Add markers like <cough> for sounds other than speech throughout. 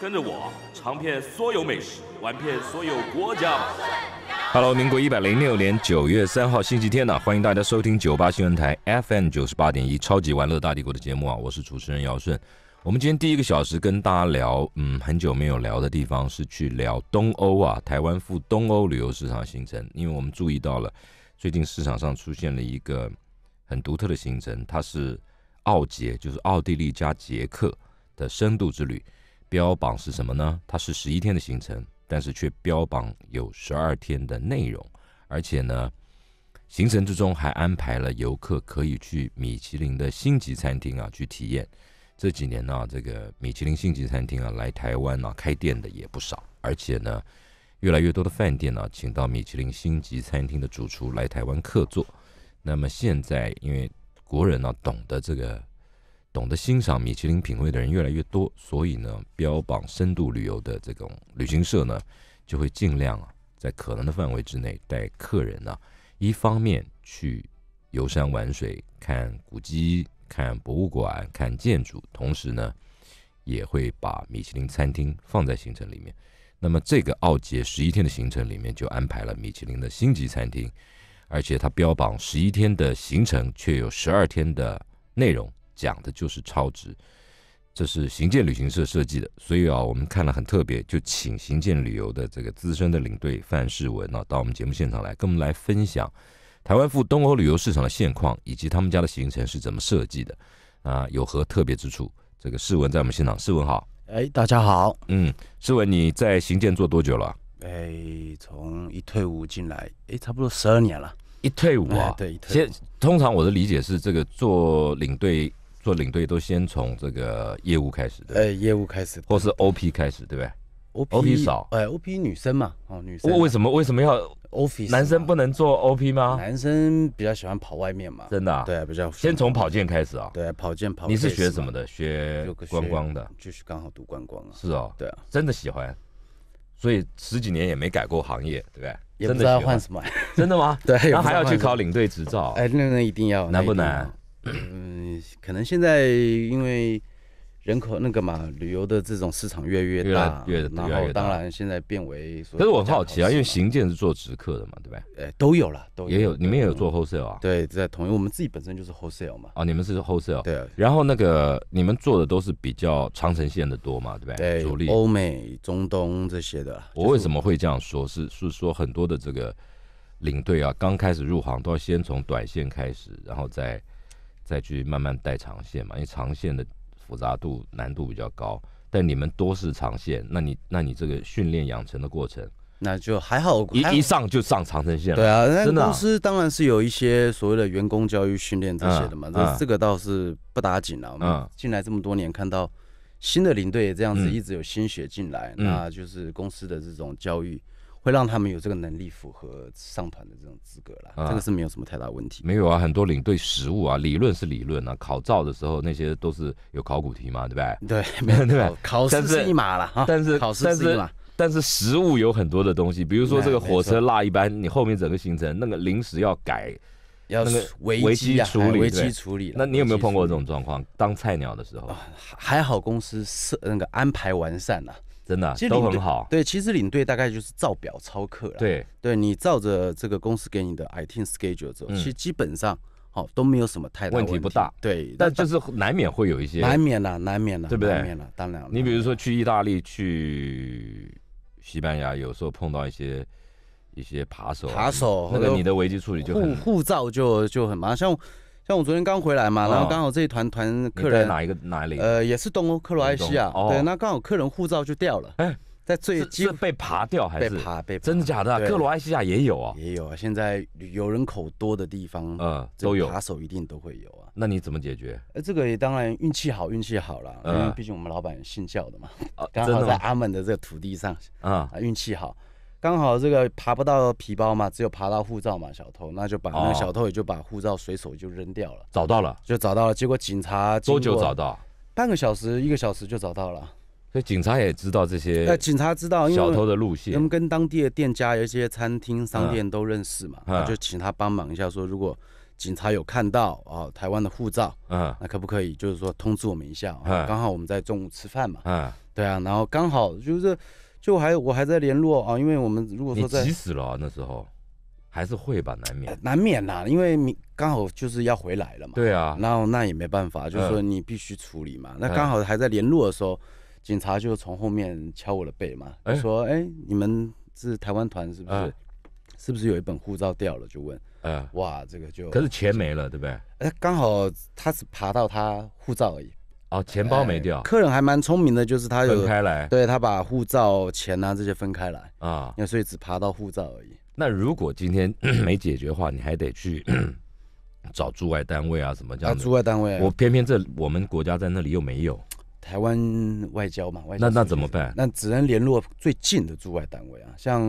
跟着我尝遍所有美食，玩遍所有国家。Hello，民国一百零六年九月三号星期天呢，欢迎大家收听九八新闻台 FM 九十八点一超级玩乐大帝国的节目啊，我是主持人姚顺。我们今天第一个小时跟大家聊，嗯，很久没有聊的地方是去聊东欧啊，台湾赴东欧旅游市场的行程，因为我们注意到了最近市场上出现了一个很独特的行程，它是奥捷，就是奥地利加捷克的深度之旅。标榜是什么呢？它是十一天的行程，但是却标榜有十二天的内容，而且呢，行程之中还安排了游客可以去米其林的星级餐厅啊去体验。这几年呢，这个米其林星级餐厅啊来台湾呢开店的也不少，而且呢，越来越多的饭店呢请到米其林星级餐厅的主厨来台湾客座。那么现在，因为国人呢懂得这个。懂得欣赏米其林品味的人越来越多，所以呢，标榜深度旅游的这种旅行社呢，就会尽量啊，在可能的范围之内带客人呢，一方面去游山玩水、看古迹、看博物馆、看建筑，同时呢，也会把米其林餐厅放在行程里面。那么，这个奥杰十一天的行程里面就安排了米其林的星级餐厅，而且它标榜十一天的行程却有十二天的内容。讲的就是超值，这是行健旅行社设计的，所以啊，我们看了很特别，就请行健旅游的这个资深的领队范世文啊，到我们节目现场来，跟我们来分享台湾赴东欧旅游市场的现况，以及他们家的行程是怎么设计的啊，有何特别之处？这个世文在我们现场，世文好，哎，大家好，嗯，世文你在行健做多久了？哎，从一退伍进来，哎，差不多十二年了。一退伍啊，对，退现通常我的理解是，这个做领队。做领队都先从这个业务开始的，哎，业务开始，或是 O P 开始，对不对？O P 少，哎，O P 女生嘛，哦，女。我为什么为什么要 O P？男生不能做 O P 吗？男生比较喜欢跑外面嘛，真的啊？对，比较先从跑健开始啊。对，跑健跑。你是学什么的？学观光的，就是刚好读观光啊。是哦，对啊，真的喜欢，所以十几年也没改过行业，对不对？也不知道换什么，真的吗？<laughs> 对，那还要去考领队执照？哎，那那一定要难不难？嗯，可能现在因为人口那个嘛，旅游的这种市场越越大，越然后当然现在变为。可是我很好奇啊，因为行健是做直客的嘛，对不对？哎，都有了，都有。也有你们也有做 wholesale 啊？对，在统一，我们自己本身就是 wholesale 嘛。哦，你们是 wholesale。对。然后那个你们做的都是比较长城线的多嘛，对不对？主力欧美、中东这些的。我为什么会这样说？是是说很多的这个领队啊，刚开始入行都要先从短线开始，然后再。再去慢慢带长线嘛，因为长线的复杂度、难度比较高。但你们多是长线，那你那你这个训练养成的过程，那就还好。一一上就上长城线了。对啊，公司当然是有一些所谓的员工教育训练这些的嘛。这这个倒是不打紧了。嗯，进来这么多年，看到新的领队这样子，一直有心血进来，那就是公司的这种教育。会让他们有这个能力符合上团的这种资格了，这个是没有什么太大问题。没有啊，很多领队实物啊，理论是理论啊，考照的时候那些都是有考古题嘛，对不对？对，<laughs> 没有吧？考试是一码了啊，但是考试是一码，但是实物有很多的东西，比如说这个火车拉一班，你后面整个行程那个临时要改，要那个危机处理，危机处理。那你有没有碰过这种状况？当菜鸟的时候，还好公司是那个安排完善了。真的，其实领队对，其实领队大概就是照表操课了。对，对你照着这个公司给你的 i t i n e schedule 走，其实基本上哦都没有什么太大问题，不大。对，但就是难免会有一些，难免了，难免了，对不对？难免了，当然了。你比如说去意大利、去西班牙，有时候碰到一些一些扒手，扒手，那个你的危机处理就护照就就很麻烦，像。像我昨天刚回来嘛，然后刚好这一团团客人哪一个哪里？呃，也是东欧克罗埃西亚，对，那刚好客人护照就掉了。哎，在最基被扒掉还是被爬被？真的假的？克罗埃西亚也有啊，也有啊。现在旅游人口多的地方，嗯，都有扒手一定都会有啊。那你怎么解决？呃，这个也当然运气好，运气好了，因为毕竟我们老板信教的嘛，哦，刚好在阿门的这个土地上，啊，运气好。刚好这个爬不到皮包嘛，只有爬到护照嘛，小偷那就把那个小偷也就把护照随手就扔掉了，找到了，就找到了。结果警察多久找到？半个小时，一个小时就找到了。所以警察也知道这些，那警察知道小偷的路线，他们跟当地的店家、有一些餐厅、商店都认识嘛，就请他帮忙一下，说如果警察有看到啊，台湾的护照，嗯，那可不可以就是说通知我们一下？刚好我们在中午吃饭嘛，嗯，对啊，然后刚好就是。就还我还在联络啊，因为我们如果说在急死了那时候，还是会吧，难免难免呐，因为你刚好就是要回来了嘛。对啊，然后那也没办法，就是说你必须处理嘛。那刚好还在联络的时候，警察就从后面敲我的背嘛，说：“哎，你们是台湾团是不是？是不是有一本护照掉了？”就问。嗯，哇，这个就可是钱没了，对不对？哎，刚好他是爬到他护照而已。哦，钱包没掉，客人还蛮聪明的，就是他有分开来，对他把护照、钱啊这些分开来啊，那所以只爬到护照而已。那如果今天 <coughs> 没解决的话，你还得去 <coughs> 找驻外单位啊，什么这样驻外单位。我偏偏这我们国家在那里又没有台湾外交嘛，外那那怎么办？那只能联络最近的驻外单位啊，像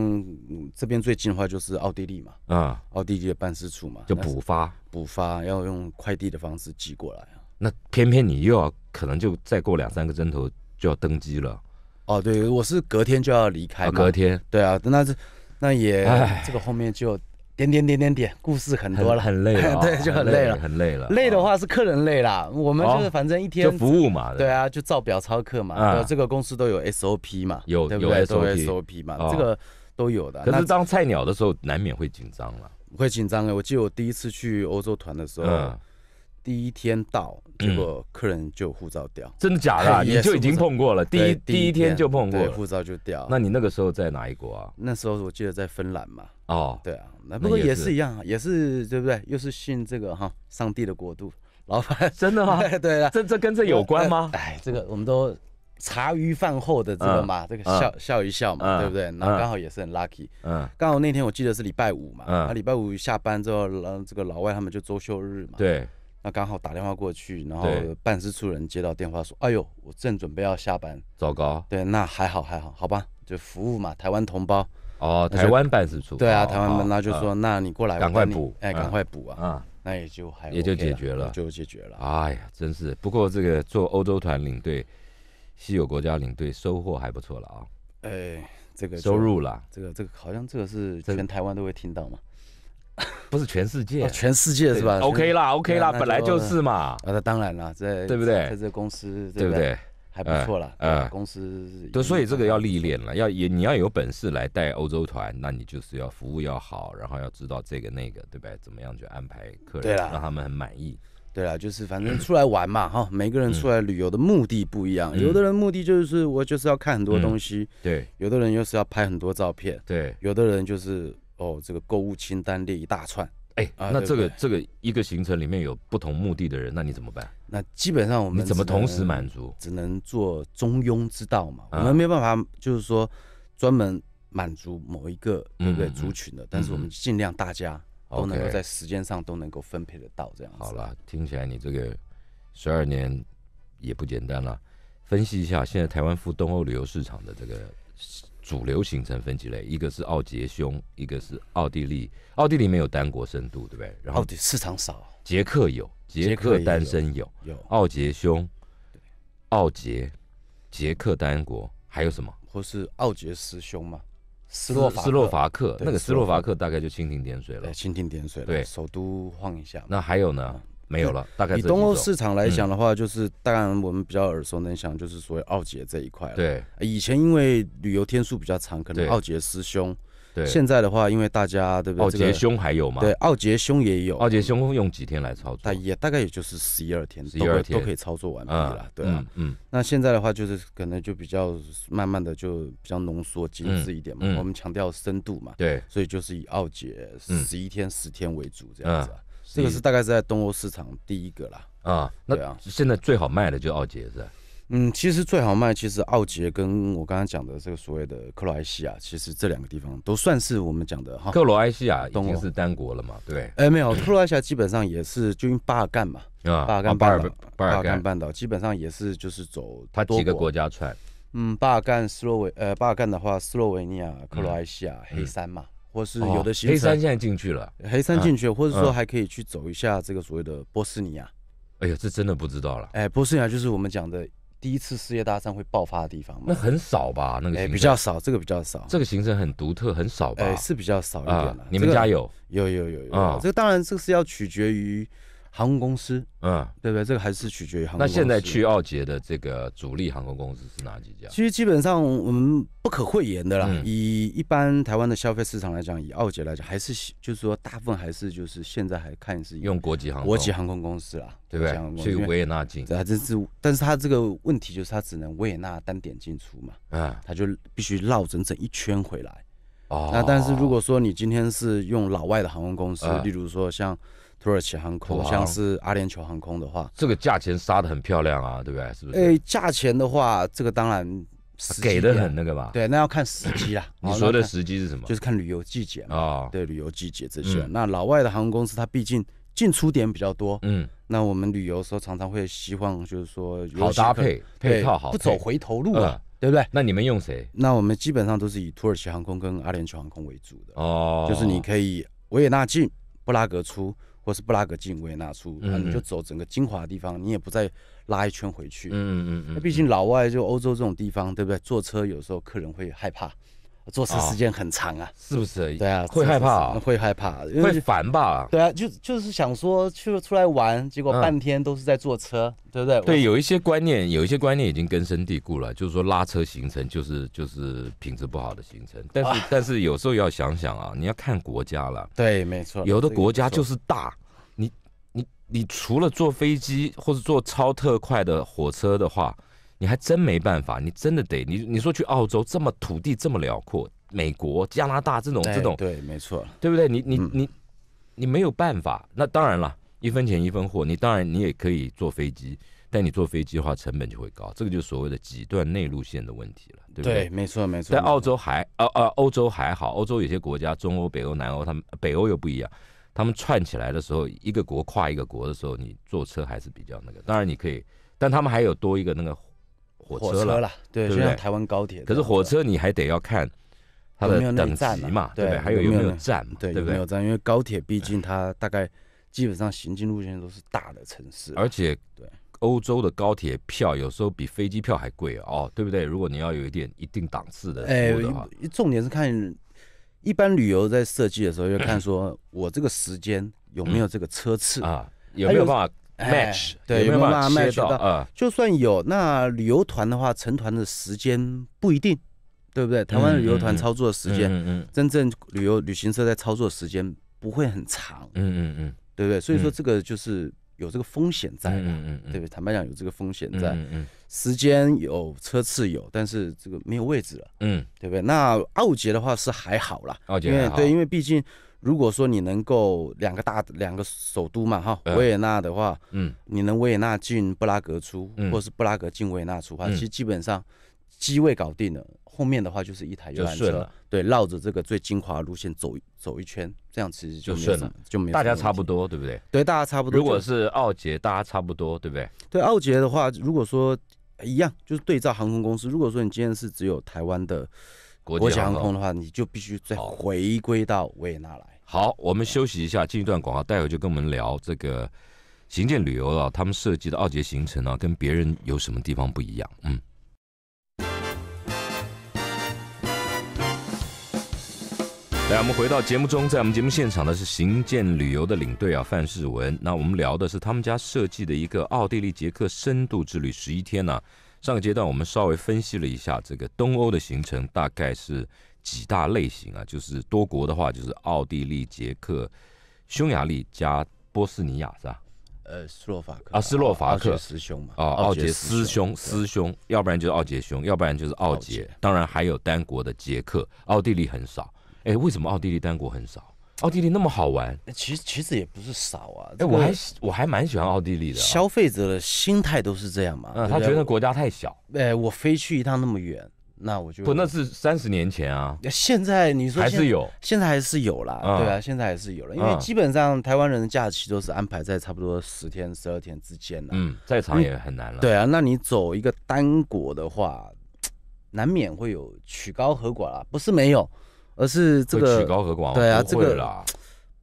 这边最近的话就是奥地利嘛，啊，奥地利的办事处嘛，就补发，补发要用快递的方式寄过来啊。那偏偏你又要。可能就再过两三个钟头就要登机了。哦，对，我是隔天就要离开。隔天。对啊，那这那也这个后面就点点点点点，故事很多了。很累了。<laughs> 对，就很累了。很累了。累的话是客人累了，我们就是反正一天就服务嘛。对啊，就照表操课嘛。啊。这个公司都有 SOP 嘛。有有 SOP 嘛，这个都有的。可是当菜鸟的时候难免会紧张了。会紧张哎，我记得我第一次去欧洲团的时候。第一天到，结果客人就护照掉，真的假的？<laughs> 你就已经碰过了，第一第一天就碰过，护照就掉。那你那个时候在哪一国啊？那时候我记得在芬兰嘛。哦，对啊，那不过也是一样，也是对不对？又是信这个哈上帝的国度，<laughs> 老板真的吗？<laughs> 对啊，这这跟这有关吗？哎，这个我们都茶余饭后的这个嘛，这个笑笑一笑嘛，对不对？那刚好也是很 lucky，嗯，刚好那天我记得是礼拜五嘛，嗯，礼拜五下班之后，然后这个老外他们就周休日嘛，对。那刚好打电话过去，然后办事处人接到电话说：“哎呦，我正准备要下班，糟糕。”对，那还好还好，好吧，就服务嘛，台湾同胞哦，台湾办事处对啊，台湾们那就说：“那你过来，赶快补，哎，赶快补啊。”啊。那也就还也就解决了，就解决了。哎呀，真是。不过这个做欧洲团领队，稀有国家领队收获还不错了啊。哎，这个收入了，这个这个好像这个是全台湾都会听到嘛。<laughs> 不是全世界，全世界是吧？OK 啦，OK 啦，本来就是嘛。那当然了，这对不对？这公司对不对？还不错了，公司。都。所以这个要历练了，要也你要有本事来带欧洲团，那你就是要服务要好，然后要知道这个那个，对对？怎么样去安排客人？对了，让他们很满意。对啊，就是反正出来玩嘛，哈，每个人出来旅游的目的不一样。有的人目的就是我就是要看很多东西，对；有的人又是要拍很多照片，对；有的人就是。哦，这个购物清单列一大串，哎，那这个这个一个行程里面有不同目的的人，那你怎么办？那基本上我们你怎么同时满足？只能做中庸之道嘛，我们没有办法，就是说专门满足某一个对不对族群的，但是我们尽量大家都能够在时间上都能够分配得到这样。好了，听起来你这个十二年也不简单了，分析一下现在台湾赴东欧旅游市场的这个。主流形成分几类，一个是奥捷匈，一个是奥地利。奥地利没有单国深度，对不对？然后市场少，捷克有，捷克单身有，有奥捷匈，对，奥捷，捷克单国还有什么？或是奥捷斯兄嘛？斯洛斯洛伐克那个斯洛伐克大概就蜻蜓点水了，蜻蜓点水，对，首都晃一下。那还有呢？没有了。大概以东欧市场来讲的话，就是当然我们比较耳熟能详，就是所谓奥杰这一块。对，以前因为旅游天数比较长，可能奥杰师兄。对。现在的话，因为大家对不对？奥杰兄还有吗？对，奥杰兄也有。奥杰兄用几天来操作？也大概也就是十一二天，十一天都可以操作完毕了，对啊，嗯。那现在的话，就是可能就比较慢慢的，就比较浓缩、精致一点嘛。我们强调深度嘛。对。所以就是以奥杰十一天、十天为主这样子。这个是大概是在东欧市场第一个啦。啊。那现在最好卖的就奥捷是嗯，其实最好卖，其实奥捷跟我刚刚讲的这个所谓的克罗埃西亚，其实这两个地方都算是我们讲的哈。克罗埃西亚已经是单国了嘛？对。哎，没有，克罗埃西亚基本上也是就巴干嘛，巴干巴尔干半岛基本上也是就是走。它几个国家出来？嗯，巴干斯洛维呃，巴干的话，斯洛维尼亚、克罗埃西亚、黑山嘛。或是有的行程，黑山现在进去了，黑山进去，或者说还可以去走一下这个所谓的波斯尼亚。哎呀，这真的不知道了。哎，波斯尼亚就是我们讲的第一次世界大战会爆发的地方嘛？那很少吧？那个行程比较少，这个比较少，这个行程很独特，很少吧？哎，是比较少一点的。你们家有，有有有有啊！这个当然，这个是要取决于。航空公司，嗯，对不对？这个还是取决于航。空那现在去奥捷的这个主力航空公司是哪几家？其实基本上我们不可讳言的啦，以一般台湾的消费市场来讲，以奥捷来讲，还是就是说大部分还是就是现在还看是用国际航国际航空公司啦，对不对？去维也纳进这是，但是他这个问题就是他只能维也纳单点进出嘛，嗯，他就必须绕整整一圈回来。那但是如果说你今天是用老外的航空公司，例如说像。土耳其航空，像是阿联酋航空的话，这个价钱杀的很漂亮啊，对不对？是不是？诶，价钱的话，这个当然给的很那个吧？对，那要看时机啊。<coughs> 你说的时机是什么？就是看旅游季节啊。对，旅游季节这些。那老外的航空公司，它毕竟进出点比较多。嗯。那我们旅游时候常常会希望，就是说好搭配配套好，不走回头路啊，对不对？那你们用谁？那我们基本上都是以土耳其航空跟阿联酋航空为主的。哦。就是你可以维也纳进，布拉格出。或是布拉格维也纳出，那你就走整个精华的地方，你也不再拉一圈回去。嗯嗯嗯那毕竟老外就欧洲这种地方，对不对？坐车有时候客人会害怕。坐车时间很长啊，是不是？对啊，会害怕，会害怕，会烦吧？对啊，就就是想说去出来玩，结果半天都是在坐车，对不对？对，有一些观念，有一些观念已经根深蒂固了，就是说拉车行程就是就是品质不好的行程。但是但是有时候要想想啊，你要看国家了。对，没错，有的国家就是大，你你你除了坐飞机或者坐超特快的火车的话。你还真没办法，你真的得你你说去澳洲这么土地这么辽阔，美国、加拿大这种这种对没错，对不对？你你你你没有办法。那当然了，一分钱一分货，你当然你也可以坐飞机，但你坐飞机的话成本就会高，这个就是所谓的几段内陆线的问题了，对不对？没错没错。但澳洲还呃呃欧洲还好，欧洲有些国家，中欧、北欧、南欧，他们北欧又不一样，他们串起来的时候，一个国跨一个国的时候，你坐车还是比较那个。当然你可以，但他们还有多一个那个。火车了，对，就像台湾高铁。可是火车你还得要看它的等级嘛，对对？还有有没有站，对，有没有站？因为高铁毕竟它大概基本上行进路线都是大的城市，而且对欧洲的高铁票有时候比飞机票还贵哦，对不对？如果你要有一点一定档次的，哎，重点是看一般旅游在设计的时候要看说，我这个时间有没有这个车次啊？有没有办法？match 对有没有 match 到啊？就算有，那旅游团的话，成团的时间不一定，对不对？台湾旅游团操作的时间，嗯嗯，真正旅游旅行社在操作的时间不会很长，嗯嗯嗯，对不对？所以说这个就是有这个风险在，嗯嗯，对不对？坦白讲有这个风险在，嗯嗯，时间有车次有，但是这个没有位置了，嗯，对不对？那澳捷的话是还好啦，澳捷还好，对，因为毕竟。如果说你能够两个大两个首都嘛哈，维也纳的话，嗯，你能维也纳进布拉格出，或者是布拉格进维也纳出的话，其实基本上机位搞定了。后面的话就是一台游览车，对，绕着这个最精华路线走走一圈，这样其实就没了，就没大家差不多，对不对？对，大家差不多。如果是奥捷，大家差不多，对不对？对，奥捷的话，如果说一样，就是对照航空公司。如果说你今天是只有台湾的。国际航空的话，你就必须再回归到维也纳来。好，我们休息一下，进一段广告，待会就跟我们聊这个行健旅游啊，他们设计的奥捷行程呢，跟别人有什么地方不一样？嗯，来，我们回到节目中，在我们节目现场的是行健旅游的领队啊，范世文。那我们聊的是他们家设计的一个奥地利捷克深度之旅十一天呢。上个阶段我们稍微分析了一下这个东欧的形成，大概是几大类型啊？就是多国的话，就是奥地利、捷克、匈牙利加波斯尼亚，是吧？呃，斯洛伐克啊，斯洛伐克师兄嘛，啊，奥捷师兄，师兄，要不然就是奥捷兄，要不然就是奥捷。当然还有单国的捷克、奥地利很少。哎，为什么奥地利单国很少？奥地利那么好玩，其实其实也不是少啊。哎，我还我还蛮喜欢奥地利的。消费者的心态都是这样嘛，他觉得国家太小，哎，我飞去一趟那么远，那我就不，那是三十年前啊。现在你说还是有，现在还是有了，对啊，现在还是有了。因为基本上台湾人的假期都是安排在差不多十天、十二天之间的。嗯，再长也很难了。对啊，那你走一个单国的话，难免会有曲高和寡啦，不是没有。而是这个对啊，这个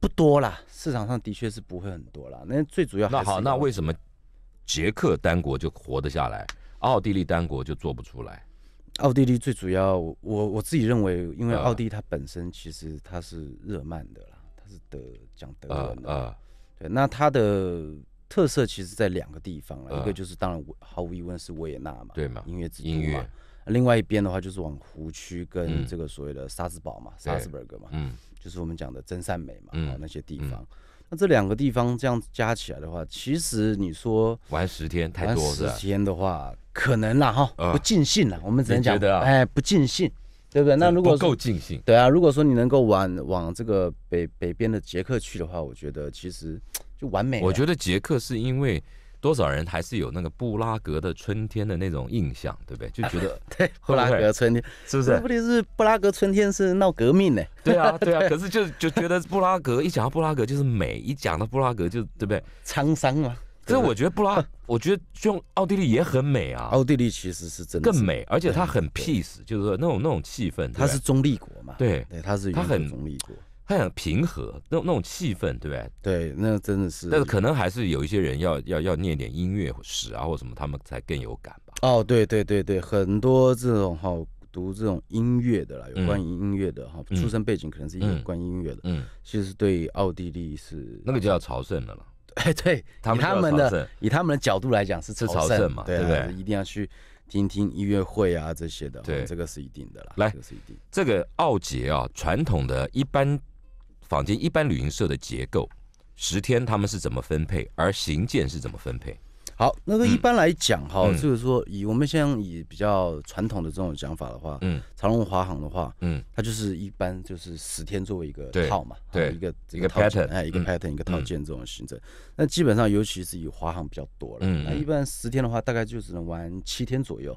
不多啦，市场上的确是不会很多啦。那最主要那好，那为什么捷克单国就活得下来，奥地利单国就做不出来？奥地利最主要，我我自己认为，因为奥地利它本身其实它是日漫的啦，它是德讲德文的对，那它的特色其实在两个地方啊，一个就是当然毫无疑问是维也纳嘛，对嘛，音乐之音乐。另外一边的话，就是往湖区跟这个所谓的沙兹堡嘛，沙兹格嘛，嗯，就是我们讲的真善美嘛，啊，那些地方。那这两个地方这样子加起来的话，其实你说玩十天，玩十天的话，可能啦哈，不尽兴了。我们只能讲，哎，不尽兴，对不对？那如果够尽兴，对啊。如果说你能够往往这个北北边的捷克去的话，我觉得其实就完美。我觉得捷克是因为。多少人还是有那个布拉格的春天的那种印象，对不对？就觉得 <laughs> 对布拉格春天，是不是？问题是布拉格春天是闹革命呢？对啊，对啊。可是就就觉得布拉格一讲到布拉格就是美，一讲到布拉格就对不对？沧桑可是我觉得布拉，<laughs> 我觉得就奥地利也很美啊。奥地利其实是真的更美，而且它很 peace，就是说那种那种气氛，它是中立国嘛。对，对，它是它很中立国。他很平和，那种那种气氛，对不对？对，那真的是。但是可能还是有一些人要要要念点音乐史啊，或什么，他们才更有感吧。哦，对对对对，很多这种哈，读这种音乐的啦，有关于音乐的哈，出身背景可能是有关音乐的。嗯，其实对奥地利是那个叫朝圣的了。哎，<laughs> 对，他们他们的以他们的角度来讲是吃朝圣嘛，对不对？一定要去听听音乐会啊这些的，对，这个是一定的了。来，这个奥杰啊，传统的一般。房间一般旅行社的结构，十天他们是怎么分配？而行件是怎么分配？好，那个一般来讲哈，就是说以我们像以比较传统的这种讲法的话，嗯，长隆华航的话，嗯，它就是一般就是十天作为一个套嘛，对一个一个 pattern，哎，一个 pattern 一个套件这种行程。那基本上尤其是以华航比较多了，那一般十天的话，大概就只能玩七天左右。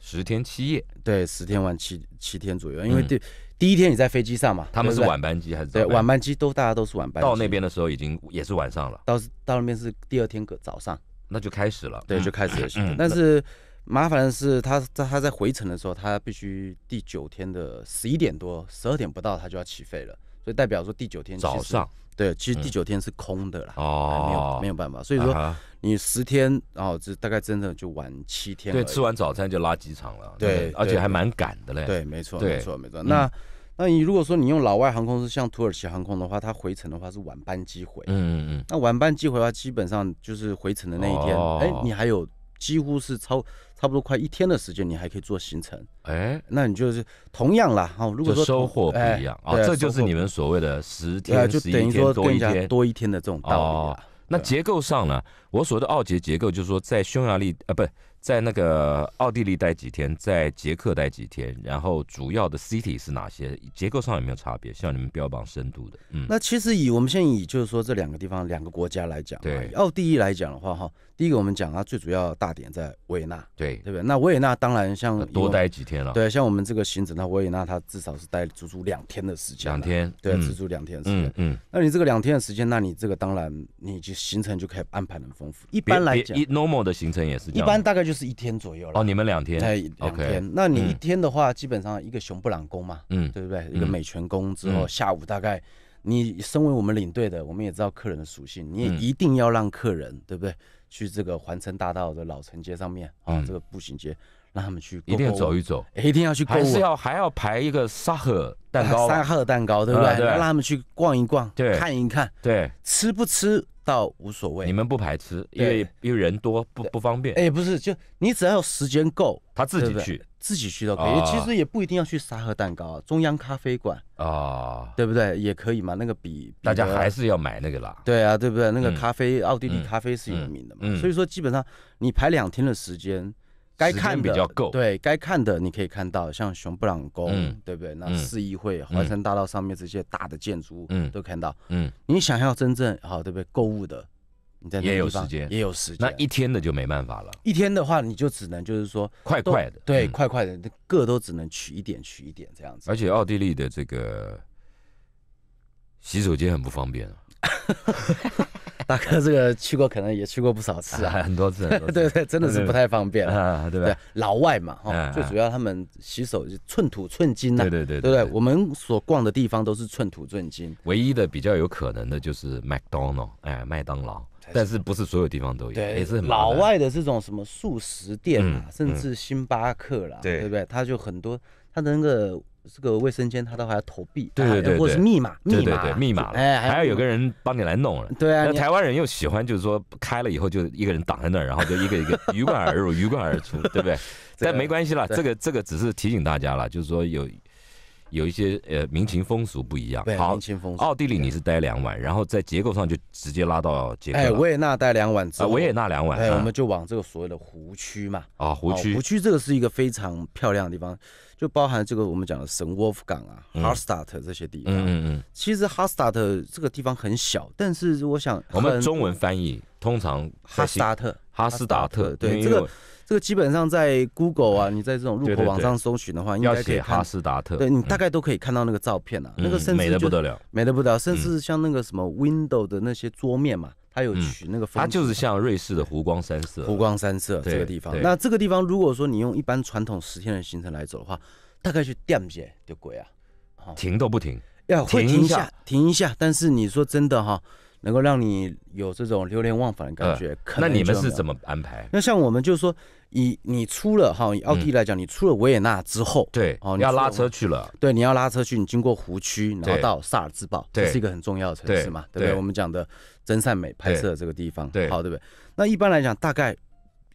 十天七夜，对，十天晚七七天左右，因为第第一天你在飞机上嘛，他们是晚班机还是？对，晚班机都大家都是晚班，到那边的时候已经也是晚上了。到到那边是第二天个早上，那就开始了，对，就开始了。嗯，<clears throat> 但是麻烦的是他在他在回程的时候，他必须第九天的十一点多、十二点不到，他就要起飞了，所以代表说第九天早上。对，其实第九天是空的啦，哦，没有没有办法，所以说你十天，然后这大概真的就晚七天。对，吃完早餐就拉机场了。对，而且还蛮赶的嘞。对，没错，没错，没错。那那你如果说你用老外航空是像土耳其航空的话，它回程的话是晚班机回。嗯嗯嗯。那晚班机回的话，基本上就是回程的那一天，哎，你还有几乎是超。差不多快一天的时间，你还可以做行程。哎，那你就是同样了哈。如果说收获不一样啊，这就是你们所谓的十天十一天多一天多一天的这种道理。那结构上呢？我所谓的奥杰结构，就是说在匈牙利啊，不。在那个奥地利待几天，在捷克待几天，然后主要的 city 是哪些？结构上有没有差别？像你们标榜深度的，嗯，那其实以我们现在以就是说这两个地方两个国家来讲，对，奥地利来讲的话，哈，第一个我们讲它最主要大点在维也纳，对，对不对？那维也纳当然像多待几天了，对，像我们这个行程，那维也纳它至少是待足足两天的时间，两天，对，足足两天时间，嗯那你这个两天的时间，那你这个当然你就行程就可以安排很丰富。一般来讲，normal 的行程也是这样，一般大概就。是一天左右了哦，你们两天，哎，两天。那你一天的话，基本上一个熊布朗宫嘛，嗯，对不对？一个美泉宫之后，下午大概，你身为我们领队的，我们也知道客人的属性，你也一定要让客人，对不对？去这个环城大道的老城街上面啊，这个步行街。让他们去，一定要走一走，一定要去，还是要还要排一个沙河蛋糕，沙河蛋糕，对不对？让让他们去逛一逛，对，看一看，对，吃不吃倒无所谓。你们不排吃，因为因为人多不不方便。哎，不是，就你只要有时间够，他自己去，自己去都可以。其实也不一定要去沙河蛋糕，中央咖啡馆啊，对不对？也可以嘛，那个比大家还是要买那个啦。对啊，对不对？那个咖啡，奥地利咖啡是有名的嘛。所以说，基本上你排两天的时间。该看比较够，对，该看的你可以看到，像熊布朗宫，对不对？那市议会、华城大道上面这些大的建筑物，嗯，都看到。嗯，你想要真正好，对不对？购物的，你也有时间，也有时间。那一天的就没办法了。一天的话，你就只能就是说快快的，对，快快的，个都只能取一点，取一点这样子。而且奥地利的这个洗手间很不方便啊。<laughs> 大哥，这个去过可能也去过不少次啊，<laughs> 很多次。<laughs> 对对，真的是不太方便啊，对吧？老外嘛，哈，最主要他们洗手就寸土寸金呐。对对对，对不对？我们所逛的地方都是寸土寸金。唯一的比较有可能的就是麦当劳，哎，麦当劳，但是不是所有地方都有，也是很老外的这种什么素食店啊，甚至星巴克啦，对不对？他就很多，他的那个。这个卫生间，他都还要投币，对对对，或者是密码，密码，密码，哎，还要有个人帮你来弄了。对啊，台湾人又喜欢，就是说开了以后就一个人挡在那儿，然后就一个一个鱼贯而入，鱼贯而出，对不对？<laughs> 但没关系了，这个这个只是提醒大家了，就是说有。有一些呃民情风俗不一样，俗。奥地利你是待两晚，然后在结构上就直接拉到捷克，哎，维也纳待两晚，啊，维也纳两晚，哎，我们就往这个所谓的湖区嘛，啊，湖区，湖区这个是一个非常漂亮的地方，就包含这个我们讲的神沃夫港啊，哈斯塔特这些地方，嗯嗯其实哈斯塔特这个地方很小，但是我想我们中文翻译通常哈斯达特，哈斯达特，对这个。这个基本上在 Google 啊，你在这种入口网上搜寻的话，应该可以哈斯达特，对你大概都可以看到那个照片了。那个美的不得了，美的不得了，甚至像那个什么 w i n d o w 的那些桌面嘛，它有取那个。它就是像瑞士的湖光山色，湖光山色这个地方。那这个地方如果说你用一般传统十天的行程来走的话，大概去掂些就贵啊，停都不停，要停一下，停一下。但是你说真的哈。能够让你有这种流连忘返的感觉，那你们是怎么安排？那像我们就是说，以你出了哈，以奥地利来讲，你出了维也纳之后，对，哦，你要拉车去了，对，你要拉车去，你经过湖区，然后到萨尔茨堡，这是一个很重要的城市嘛，对不对？我们讲的真善美拍摄这个地方，对，好，对不对？那一般来讲，大概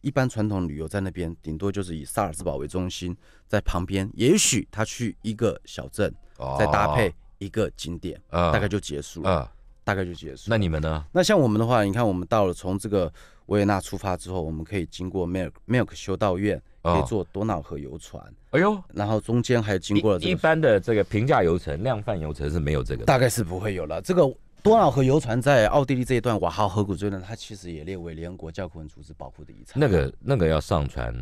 一般传统旅游在那边，顶多就是以萨尔茨堡为中心，在旁边，也许他去一个小镇，再搭配一个景点，大概就结束了。大概就结束。那你们呢？那像我们的话，你看我们到了从这个维也纳出发之后，我们可以经过 Milk Milk 修道院，可以坐多瑙河游船。哎呦，然后中间还经过了。一般的这个平价游程、量贩游程是没有这个。大概是不会有了。这个多瑙河游船在奥地利这一段瓦哈河谷中呢，它其实也列为联合国教科文组织保护的遗产。那个那个要上船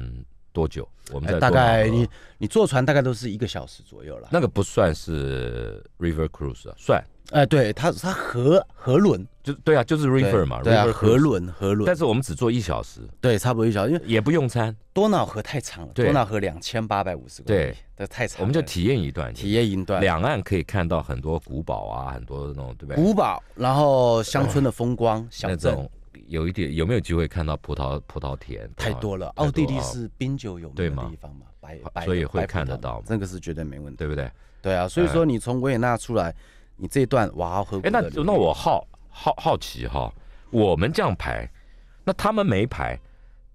多久？我们大概你你坐船大概都是一个小时左右了。那个不算是 River Cruise，啊，算。哎，对，它它河河轮就对啊，就是 river 嘛，river 河轮河轮。但是我们只做一小时，对，差不多一小时，因为也不用餐。多瑙河太长了，多瑙河两千八百五十公里，对，这太长。我们就体验一段，体验一段，两岸可以看到很多古堡啊，很多那种对不对？古堡，然后乡村的风光，小镇。有一点有没有机会看到葡萄葡萄田？太多了，奥地利是冰酒有的地方嘛，白所以会看得到，这个是绝对没问题，对不对？对啊，所以说你从维也纳出来。你这段哇哦，那那我好好好奇哈，我们这样排，那他们没排，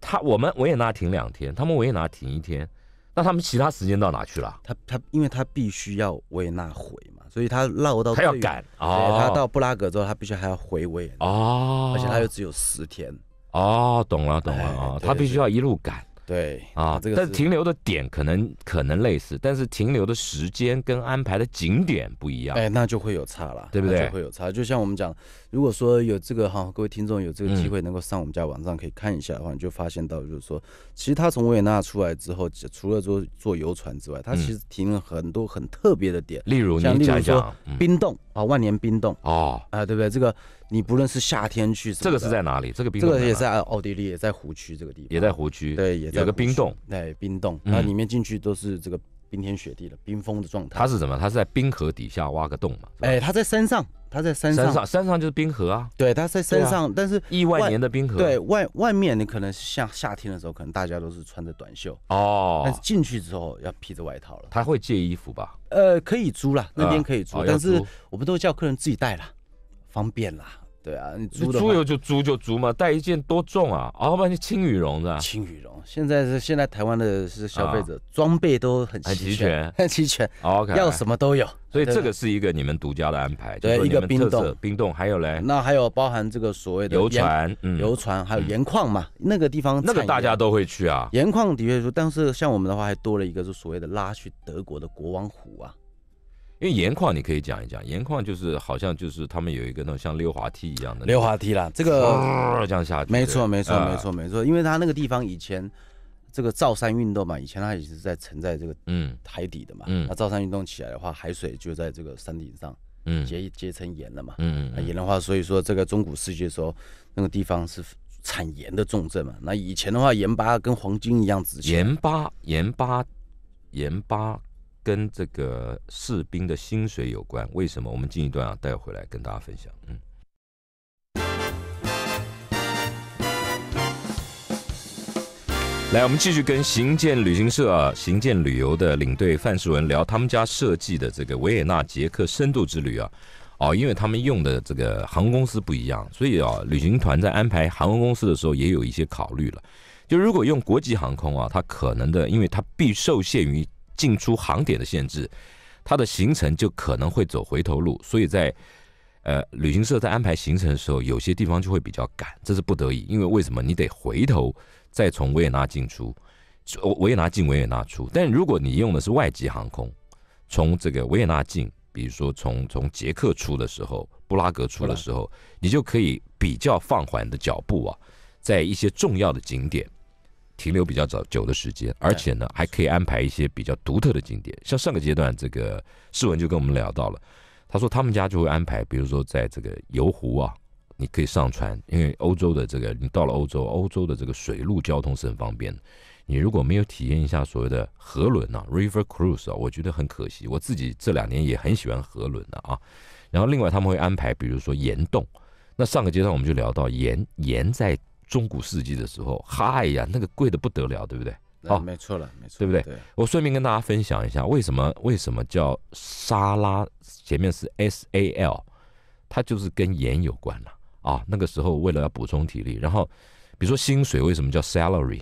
他我们维也纳停两天，他们维也纳停一天，那他们其他时间到哪去了？他他，因为他必须要维也纳回嘛，所以他绕到他要赶哦，他到布拉格之后，他必须还要回维也纳哦，而且他又只有十天哦，懂了懂了哦，他必须要一路赶。对啊，这个但是停留的点可能可能类似，但是停留的时间跟安排的景点不一样，哎，那就会有差了，对不对？就会有差，就像我们讲。如果说有这个哈，各位听众有这个机会能够上我们家网站可以看一下的话，你就发现到就是说，其实他从维也纳出来之后，除了说坐游船之外，他其实停了很多很特别的点。例如，你讲讲，冰冻啊，万年冰冻哦，啊对不对？这个你不论是夏天去，这个是在哪里？这个冰这个也在奥地利，在湖区这个地方，也在湖区，对，也有个冰冻，对，冰冻，那里面进去都是这个冰天雪地的，冰封的状态。它是什么？它是在冰河底下挖个洞嘛？哎，它在山上。他在山上，山上就是冰河啊。对，他在山上，但是亿万年的冰河。对外外面，你可能像夏天的时候，可能大家都是穿着短袖哦。但是进去之后要披着外套了。他会借衣服吧？呃，可以租了，那边可以租，但是我们都叫客人自己带了，方便啦。对啊，你租的猪油就租就租嘛，带一件多重啊？啊，要不然就轻羽绒的。轻羽绒，现在是现在台湾的是消费者装备都很很齐全，很齐全。<laughs> OK，要什么都有。所以这个是一个你们独家的安排，对，一个冰冻，冰冻还有嘞。那还有包含这个所谓的游船，游船还有盐矿嘛？那个地方那个大家都会去啊。盐矿的确，但是像我们的话还多了一个，是所谓的拉去德国的国王湖啊。因为盐矿，你可以讲一讲。盐矿就是好像就是他们有一个那种像溜滑梯一样的溜滑梯啦，这个这样下，没错没错没错没错，因为它那个地方以前这个造山运动嘛，以前它也是在沉在这个嗯海底的嘛，那造山运动起来的话，海水就在这个山顶上嗯结结成盐了嘛，嗯盐的话，所以说这个中古世纪的时候，那个地方是产盐的重镇嘛。那以前的话，盐巴跟黄金一样值钱，盐巴盐巴盐巴。跟这个士兵的薪水有关，为什么？我们进一段啊，带回来跟大家分享。嗯，来，我们继续跟行健旅行社啊，行健旅游的领队范世文聊他们家设计的这个维也纳捷克深度之旅啊。哦，因为他们用的这个航空公司不一样，所以啊，旅行团在安排航空公司的时候也有一些考虑了。就如果用国际航空啊，它可能的，因为它必受限于。进出航点的限制，它的行程就可能会走回头路，所以在，呃，旅行社在安排行程的时候，有些地方就会比较赶，这是不得已，因为为什么？你得回头再从维也纳进出，维也纳进维也纳出。但如果你用的是外籍航空，从这个维也纳进，比如说从从捷克出的时候，布拉格出的时候，你就可以比较放缓的脚步啊，在一些重要的景点。停留比较早久的时间，而且呢，还可以安排一些比较独特的景点。像上个阶段，这个世文就跟我们聊到了，他说他们家就会安排，比如说在这个游湖啊，你可以上船，因为欧洲的这个你到了欧洲，欧洲的这个水路交通是很方便的。你如果没有体验一下所谓的河轮啊 （river cruise） 啊，我觉得很可惜。我自己这两年也很喜欢河轮的啊。然后另外他们会安排，比如说岩洞。那上个阶段我们就聊到岩岩在。中古世纪的时候，嗨呀，那个贵的不得了，对不对？哦，没错了，没错，对不对？我顺便跟大家分享一下，为什么为什么叫沙拉？前面是 S A L，它就是跟盐有关了啊。那个时候为了要补充体力，然后比如说薪水为什么叫 salary？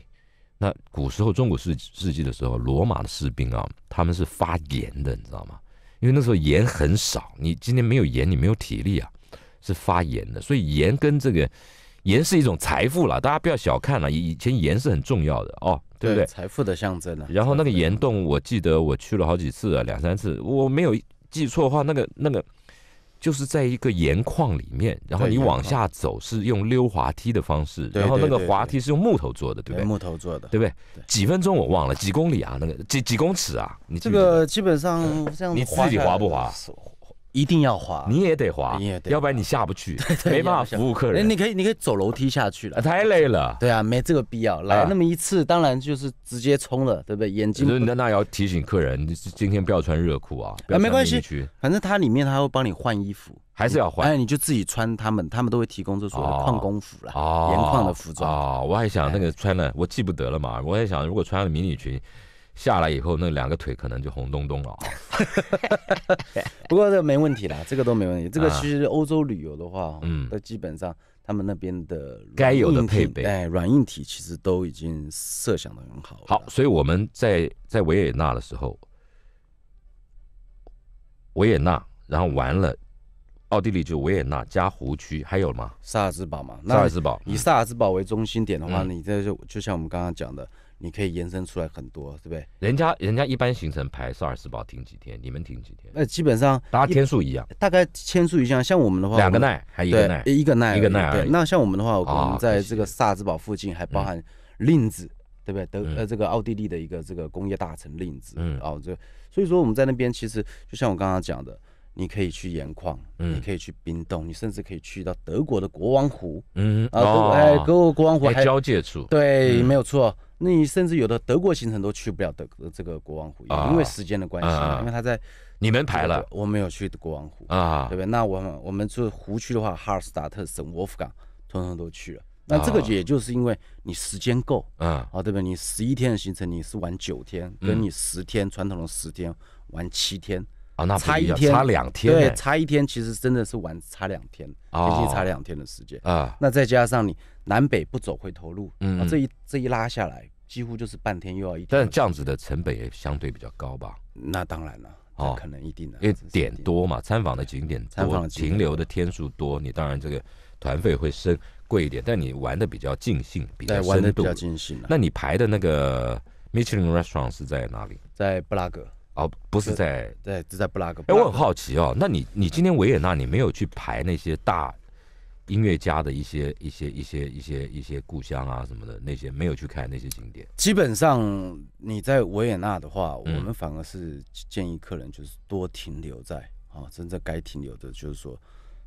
那古时候中古世世纪的时候，罗马的士兵啊，他们是发盐的，你知道吗？因为那时候盐很少，你今天没有盐，你没有体力啊，是发盐的，所以盐跟这个。盐是一种财富了，大家不要小看了。以前盐是很重要的哦，对不对？财富的象征。然后那个岩洞，我记得我去了好几次，两三次。我没有记错的话，那个那个就是在一个盐矿里面，然后你往下走是用溜滑梯的方式，然后那个滑梯是用木头做的，对不对？木头做的，对不对？几分钟我忘了，几公里啊？那个几几公尺啊？你这个基本上像你自己滑不滑？一定要滑，你也得滑，要不然你下不去，<laughs> 没办法服务客人。你可以，你可以走楼梯下去了，太累了。对啊，没这个必要，来那么一次，当然就是直接冲了，对不对？眼睛。就是那那要提醒客人，今天不要穿热裤啊，不要穿迷反正它里面他会帮你换衣服，还是要换？哎，你就自己穿他们，他们都会提供这所谓的矿工服了啊，盐矿的服装。我还想那个穿了，我记不得了嘛。我还想如果穿了迷你裙。下来以后，那两个腿可能就红咚咚了啊。<laughs> 不过这没问题啦，这个都没问题。这个其实欧洲旅游的话，嗯，基本上他们那边的该有的配备，哎，软硬体其实都已经设想的很好。好，所以我们在在维也纳的时候，维也纳，然后完了，奥地利就维也纳加湖区还有吗？萨尔兹堡嘛，萨尔兹堡。以萨尔兹堡为中心点的话，你这就就像我们刚刚讲的。你可以延伸出来很多，对不对？人家人家一般行程排萨尔茨堡停几天，你们停几天？那基本上，大家天数一样，大概天数一样。像我们的话，两个奈，还一个奈，一个奈。对，那像我们的话，我们在这个萨尔茨堡附近还包含令子，对不对？德呃，这个奥地利的一个这个工业大城令子。嗯哦，这所以说我们在那边其实就像我刚刚讲的，你可以去盐矿，嗯，你可以去冰冻，你甚至可以去到德国的国王湖。嗯啊，德国哎，德国国王湖还交界处。对，没有错。那你甚至有的德国行程都去不了德这个国王湖，因为时间的关系，因为他在你们排了，我没有去国王湖啊，对不对？那我们我们做湖区的话，哈尔斯达特、省沃夫冈，通通都去了。那这个也就是因为你时间够啊，啊，对不对？你十一天的行程，你是玩九天，跟你十天传统的十天玩七天啊，那差一天差两天，对，差一天其实真的是玩差两天，接近差两天的时间啊。那再加上你南北不走回头路，这一这一拉下来。几乎就是半天又要一天，但这样子的成本也相对比较高吧？那当然了，哦，可能一定的，因为点多嘛，参访的景点多，停留的天数多，你当然这个团费会升贵一点，但你玩的比较尽兴，比较玩度，比较尽兴。那你排的那个 Michelin restaurant 是在哪里？在布拉格哦，不是在，在是在布拉格。哎，我很好奇哦，那你你今天维也纳你没有去排那些大？音乐家的一些、一些、一些、一些、一些故乡啊什么的那些没有去看那些景点。基本上你在维也纳的话，我们反而是建议客人就是多停留在啊真正该停留的，就是说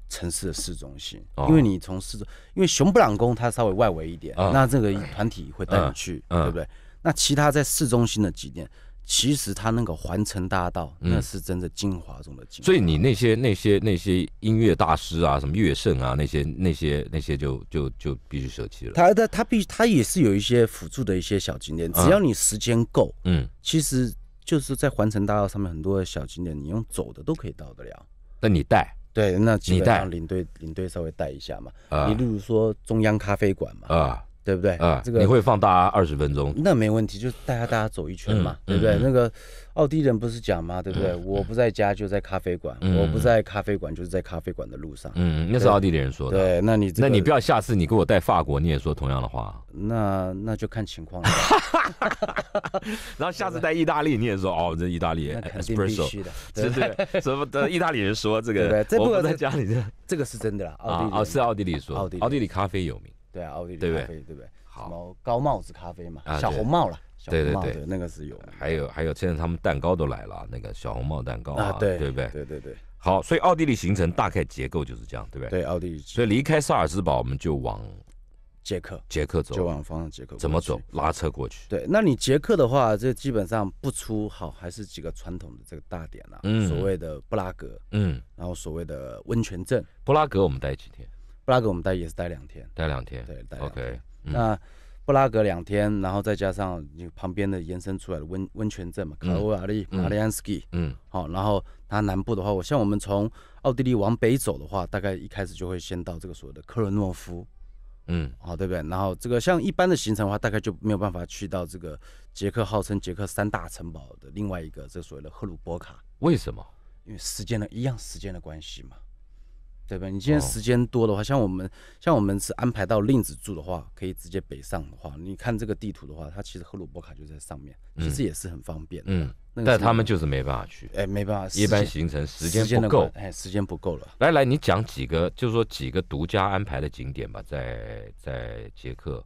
城市的市中心，因为你从市，中，因为熊布朗宫它稍微外围一点，那这个团体会带你去，对不对？那其他在市中心的景点。其实他那个环城大道，那是真的精华中的精华。所以你那些那些那些音乐大师啊，什么乐圣啊，那些那些那些就就就必须舍弃了。他他他必他也是有一些辅助的一些小景点，只要你时间够，嗯，其实就是在环城大道上面很多小景点，你用走的都可以到得了。那你带对，那你带领队领队稍微带一下嘛。你例如说中央咖啡馆嘛。对不对啊？这个你会放大二十分钟，那没问题，就带大家走一圈嘛，对不对？那个奥地利人不是讲吗？对不对？我不在家就在咖啡馆，我不在咖啡馆就是在咖啡馆的路上。嗯嗯，那是奥地利人说的。对，那你那你不要下次你给我带法国，你也说同样的话。那那就看情况了。<laughs> 然后下次带意大利，你也说哦，这意大利，那肯定必须的，对对？什么的，意大利人说这个，这不在家里，这这个是真的啦。啊，是奥地利说，奥地奥地利咖啡有名。对啊，奥地利咖啡，对不对？好，什么高帽子咖啡嘛，小红帽了，对对对，那个是有。还有还有，现在他们蛋糕都来了，那个小红帽蛋糕啊，对，对不对？对对对，好，所以奥地利行程大概结构就是这样，对不对？对奥地利，所以离开萨尔茨堡，我们就往捷克，捷克走，就往方向捷克，怎么走？拉车过去。对，那你捷克的话，这基本上不出好，还是几个传统的这个大点啊，所谓的布拉格，嗯，然后所谓的温泉镇。布拉格我们待几天？布拉格我们待也是待两天，待两天，对，待两天。OK，那布拉格两天，然后再加上你旁边的延伸出来的温温泉镇嘛，卡罗瓦利、玛里安斯基，嗯，好。然后它南部的话，我像我们从奥地利往北走的话，大概一开始就会先到这个所谓的克伦诺夫，嗯，好，对不对？然后这个像一般的行程的话，大概就没有办法去到这个捷克号称捷克三大城堡的另外一个这个所谓的赫鲁波卡。为什么？因为时间的一样时间的关系嘛。对吧？你今天时间多的话，像我们像我们是安排到令子住的话，可以直接北上的话，你看这个地图的话，它其实赫鲁波卡就在上面，其实也是很方便。嗯，但他们就是没办法去，哎，没办法，一般行程时间不够，哎，时间不够了。来来，你讲几个，就是说几个独家安排的景点吧，在在捷克。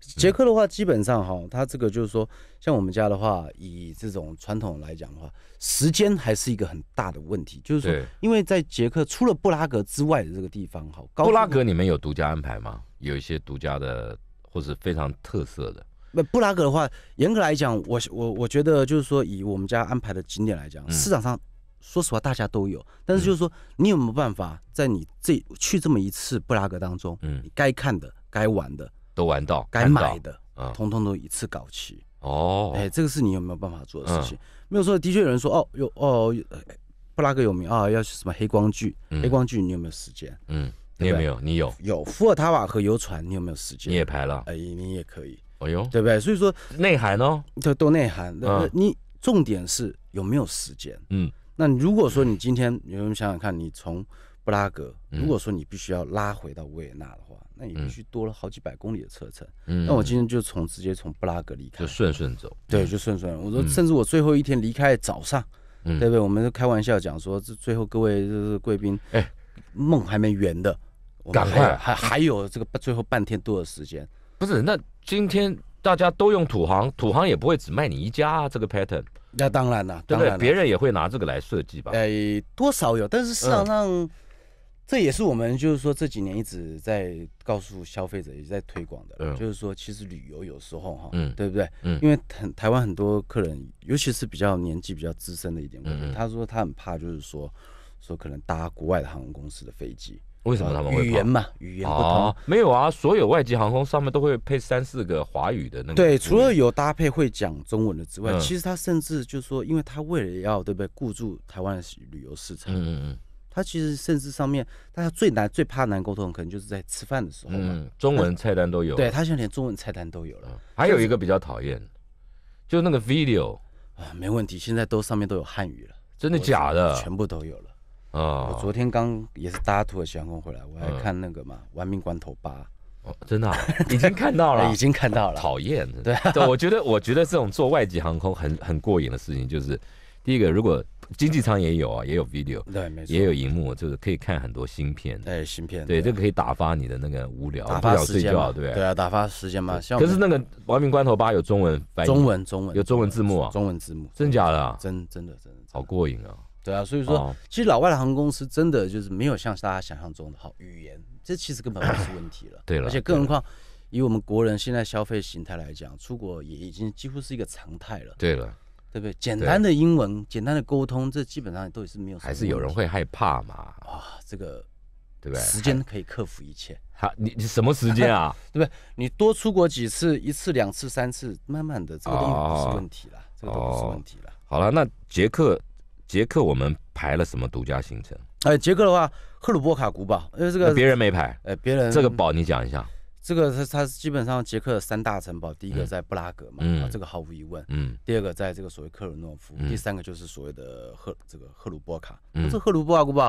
捷克的话，基本上哈，它这个就是说，像我们家的话，以这种传统来讲的话，时间还是一个很大的问题。就是说，因为在捷克除了布拉格之外的这个地方哈，布拉格你们有独家安排吗？有一些独家的或是非常特色的。那布拉格的话，严格来讲，我我我觉得就是说，以我们家安排的景点来讲，市场上说实话大家都有，但是就是说，你有没有办法在你这去这么一次布拉格当中，嗯，你该看的、该玩的。都玩到该买的，通通都一次搞齐哦。哎，这个是你有没有办法做的事情？没有说，的确有人说哦，有哦，布拉格有名啊，要去什么黑光剧？黑光剧你有没有时间？嗯，你有没有？你有有伏尔塔瓦和游船，你有没有时间？你也排了？哎，你也可以。哎呦，对不对？所以说内涵哦，都都内涵。嗯，你重点是有没有时间？嗯，那如果说你今天，你们想想看，你从布拉格，如果说你必须要拉回到维也纳的话。那你必须多了好几百公里的车程。嗯，那我今天就从直接从布拉格离开，就顺顺走。对，就顺顺。我说，甚至我最后一天离开早上，对不对？我们开玩笑讲说，这最后各位就是贵宾，哎，梦还没圆的，赶快，还还有这个最后半天多的时间。不是，那今天大家都用土航，土航也不会只卖你一家这个 pattern。那当然了，对，别人也会拿这个来设计吧？哎，多少有，但是市场上。这也是我们就是说这几年一直在告诉消费者，也在推广的，就是说其实旅游有时候哈，对不对？因为台台湾很多客人，尤其是比较年纪比较资深的一点他说他很怕就是说，说可能搭国外的航空公司的飞机，为什么？他们语言嘛，语言不通。没有啊，所有外籍航空上面都会配三四个华语的那个。对，除了有搭配会讲中文的之外，其实他甚至就是说，因为他为了要对不对，顾住台湾的旅游市场。嗯嗯嗯。他其实甚至上面，大家最难、最怕难沟通，可能就是在吃饭的时候。嗯，中文菜单都有。对他现在连中文菜单都有了。还有一个比较讨厌，就那个 video 啊，没问题，现在都上面都有汉语了。真的假的？全部都有了啊！我昨天刚也是搭土耳其航空回来，我还看那个嘛，玩命关头八。哦，真的？已经看到了，<laughs> 已经看到了。讨厌对啊。我觉得，我觉得这种坐外籍航空很很过瘾的事情，就是第一个，如果经济舱也有啊，也有 video，对，没错，也有荧幕，就是可以看很多新片。哎，新片，对，这个可以打发你的那个无聊，打发睡觉，对对啊，打发时间嘛。可是那个《亡命关头八》有中文译，中文，中文字幕，啊，中文字幕，真假的？真真的真的，好过瘾啊！对啊，所以说，其实老外的航空公司真的就是没有像大家想象中的好，语言这其实根本不是问题了。对了，而且更何况以我们国人现在消费形态来讲，出国也已经几乎是一个常态了。对了。对不对？简单的英文，简单的沟通，这基本上都是没有。还是有人会害怕嘛？哇，这个，对不对？时间可以克服一切。好，你你什么时间啊？<laughs> 对不对？你多出国几次，一次、两次、三次，慢慢的，这个都不是问题了，这个都不是问题了。好了，那捷克，捷克，我们排了什么独家行程？哎，捷克的话，克鲁波卡古堡，因为这个别人没排。哎，别人这个堡你讲一下。这个它它是基本上捷克的三大城堡，第一个在布拉格嘛，啊，这个毫无疑问。嗯。第二个在这个所谓克鲁诺夫，第三个就是所谓的赫这个赫鲁波卡。嗯。这赫鲁波卡，好不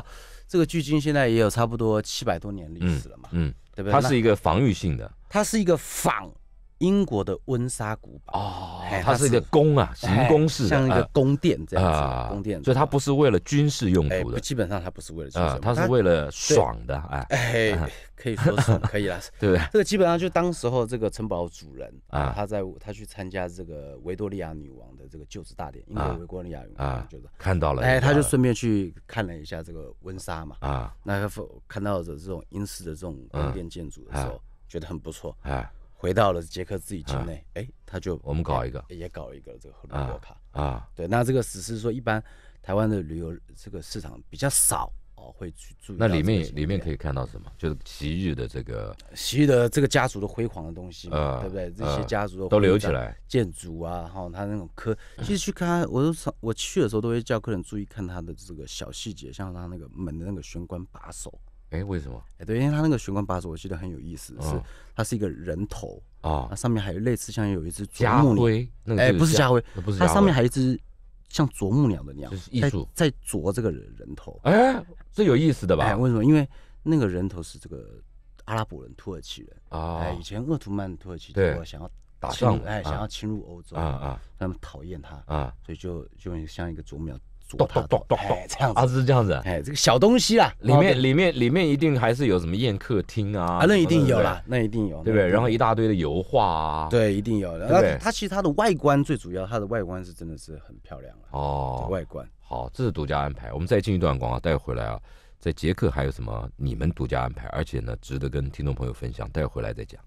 这个距今现在也有差不多七百多年历史了嘛。嗯。对不对？它是一个防御性的。它是一个防。英国的温莎古堡哦，它是一个宫啊，行宫式像一个宫殿这样子，宫殿，所以它不是为了军事用途的，基本上它不是为了军事，它是为了爽的，哎，哎，可以说是可以了，对 <laughs> 不对？这个基本上就当时候这个城堡主人啊，他在他去参加这个维多利亚女王的这个就职大典，英国维多利亚女王就是看到了，哎，他就顺便去看了一下这个温莎嘛，啊，那看到的这种英式的这种宫殿建筑的时候，觉得很不错，哎。回到了捷克自己境内，哎，他就我们搞一个，也搞一个这个合鲁博卡啊，对，那这个只是说一般台湾的旅游这个市场比较少哦，会去注意。那里面里面可以看到什么？就是昔日的这个昔日的这个家族的辉煌的东西，嘛，对不对？这些家族都留起来建筑啊，然后他那种科，<laughs> 其实去看，我都我去的时候都会叫客人注意看他的这个小细节，像他那个门的那个玄关把手。哎，为什么？哎，对，因为他那个玄关把手，我记得很有意思，是它是一个人头啊，上面还有类似像有一只啄木鸟，哎，不是家辉，不是，它上面还有一只像啄木鸟的鸟，就是艺术在啄这个人头，哎，这有意思的吧？哎，为什么？因为那个人头是这个阿拉伯人、土耳其人啊，哎，以前鄂图曼土耳其帝国想要打，哎，想要侵入欧洲啊啊，他们讨厌他啊，所以就就像一个啄木鸟。咚咚咚咚咚，这样子啊，是这样子，哎，这个小东西啦，里面里面里面一定还是有什么宴客厅啊，那一定有啦，那一定有，对不对？然后一大堆的油画啊，对，一定有。后它其实它的外观最主要，它的外观是真的是很漂亮哦。外观好，这是独家安排。我们再进一段广告，待会回来啊，在捷克还有什么你们独家安排，而且呢值得跟听众朋友分享，待会回来再讲。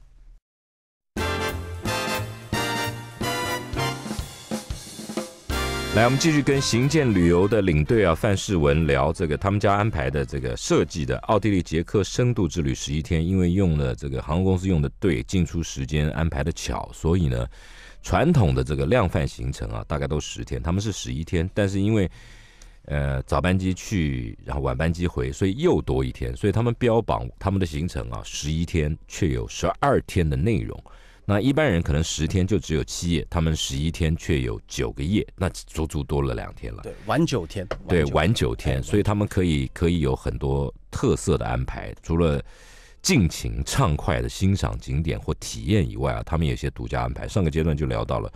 来，我们继续跟行健旅游的领队啊范世文聊这个他们家安排的这个设计的奥地利捷克深度之旅十一天，因为用了这个航空公司用的对进出时间安排的巧，所以呢，传统的这个量贩行程啊大概都十天，他们是十一天，但是因为呃早班机去，然后晚班机回，所以又多一天，所以他们标榜他们的行程啊十一天，却有十二天的内容。那一般人可能十天就只有七夜，他们十一天却有九个夜，那足足多了两天了。对，晚九天。对，晚九天，所以他们可以可以有很多特色的安排，除了尽情畅快的欣赏景点或体验以外啊，他们有些独家安排。上个阶段就聊到了，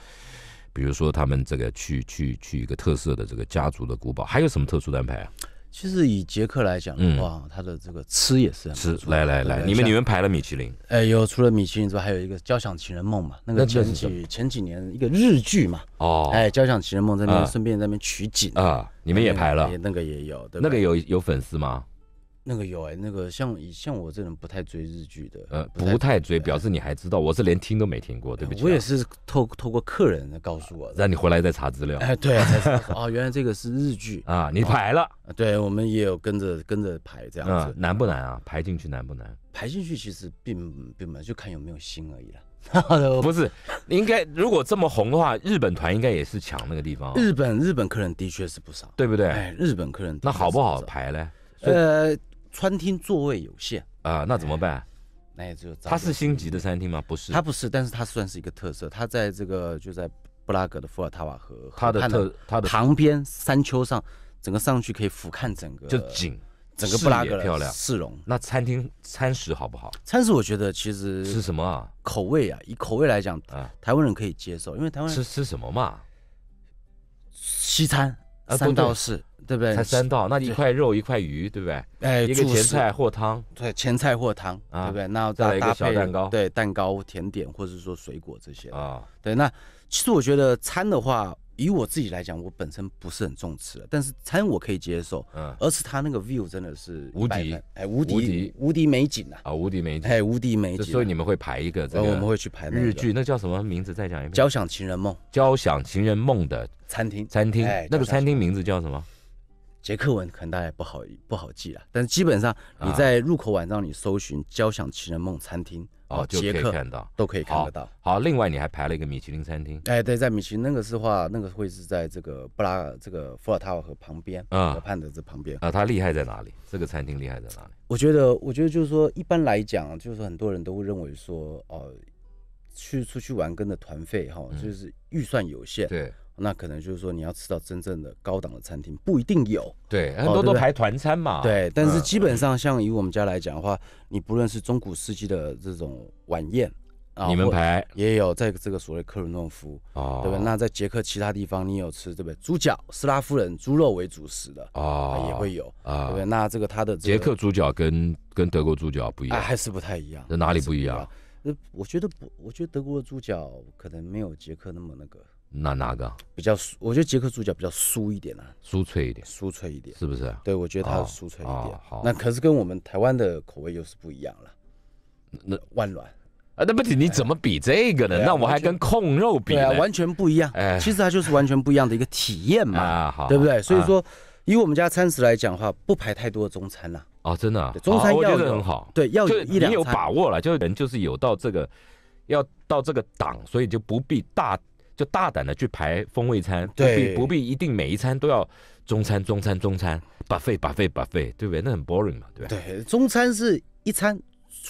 比如说他们这个去去去一个特色的这个家族的古堡，还有什么特殊的安排？其实以杰克来讲的话，他的这个吃也是。吃来来来，你们你们排了米其林。哎，有除了米其林之外，还有一个《交响情人梦》嘛，那个前几前几年一个日剧嘛。哦。哎，《交响情人梦》在那边，顺便在那边取景啊。你们也排了，那个也有，那个有有粉丝吗？那个有哎，那个像像我这种不太追日剧的，呃，不太追，表示你还知道，我是连听都没听过，对不起。我也是透透过客人告诉我的，让你回来再查资料。哎，对，啊，原来这个是日剧 <laughs> 啊，你排了？对，我们也有跟着跟着排这样子。难不难啊？排进去难不难？排进去其实并并没，就看有没有心而已了。<laughs> 不是，应该如果这么红的话，日本团应该也是抢那个地方。日本日本客人的确是不少，对不对？哎，日本客人那好不好排嘞？呃。餐厅座位有限啊，那怎么办？那也就他是星级的餐厅吗？不是，他不是，但是他算是一个特色。他在这个就在布拉格的伏尔塔瓦河，他的特他的旁边山丘上，整个上去可以俯瞰整个，就景，整个布拉格漂亮市容。那餐厅餐食好不好？餐食我觉得其实吃什么啊？口味啊，以口味来讲啊，台湾人可以接受，因为台湾吃吃什么嘛？西餐，三到四。对不对？才三道，那一块肉一块鱼，对不对？哎，一个前菜或汤，对前菜或汤，对不对？那再来搭配小蛋糕，对蛋糕甜点或者说水果这些啊。对，那其实我觉得餐的话，以我自己来讲，我本身不是很重吃，但是餐我可以接受。嗯，而是它那个 view 真的是无敌，哎，无敌无敌美景啊！啊，无敌美景，哎，无敌美景。所以你们会排一个这个，我们会去排日剧，那叫什么名字？再讲一遍，《交响情人梦》。交响情人梦的餐厅，餐厅那个餐厅名字叫什么？捷克文可能大家不好不好记了，但是基本上你在入口网上你搜寻“交响情人梦餐厅”，哦，就可以看到，都可以看得到。好，另外你还排了一个米其林餐厅。哎，对，在米其，那个是话，那个会是在这个布拉这个伏尔塔瓦河旁边，河畔的这旁边。啊，它厉害在哪里？这个餐厅厉害在哪里？我觉得，我觉得就是说，一般来讲，就是很多人都会认为说，呃，去出去玩跟着团费哈，就是预算有限，对。那可能就是说，你要吃到真正的高档的餐厅不一定有，对，很多都排团餐嘛。对，但是基本上像以我们家来讲的话，你不论是中古世纪的这种晚宴，你们排也有在这个所谓克鲁诺夫，对吧？那在捷克其他地方，你有吃这个猪脚，斯拉夫人猪肉为主食的，啊，也会有，对不对？那这个它的捷克猪脚跟跟德国猪脚不一样，还是不太一样。那哪里不一样？我觉得不，我觉得德国的猪脚可能没有捷克那么那个。哪哪个比较酥？我觉得捷克猪脚比较酥一点啊，酥脆一点，酥脆一点，是不是？对，我觉得它酥脆一点。好，那可是跟我们台湾的口味又是不一样了。那万卵啊，那不仅你怎么比这个呢？那我还跟控肉比，啊，完全不一样。哎，其实它就是完全不一样的一个体验嘛。啊，好，对不对？所以说，以我们家餐食来讲的话，不排太多的中餐了。啊，真的，中餐要很好，对，要有，你有把握了，就是人就是有到这个，要到这个档，所以就不必大。就大胆的去排风味餐，不不不必一定每一餐都要中餐中餐中餐，把费把费把费，对不对？那很 boring 嘛，对吧？对，中餐是一餐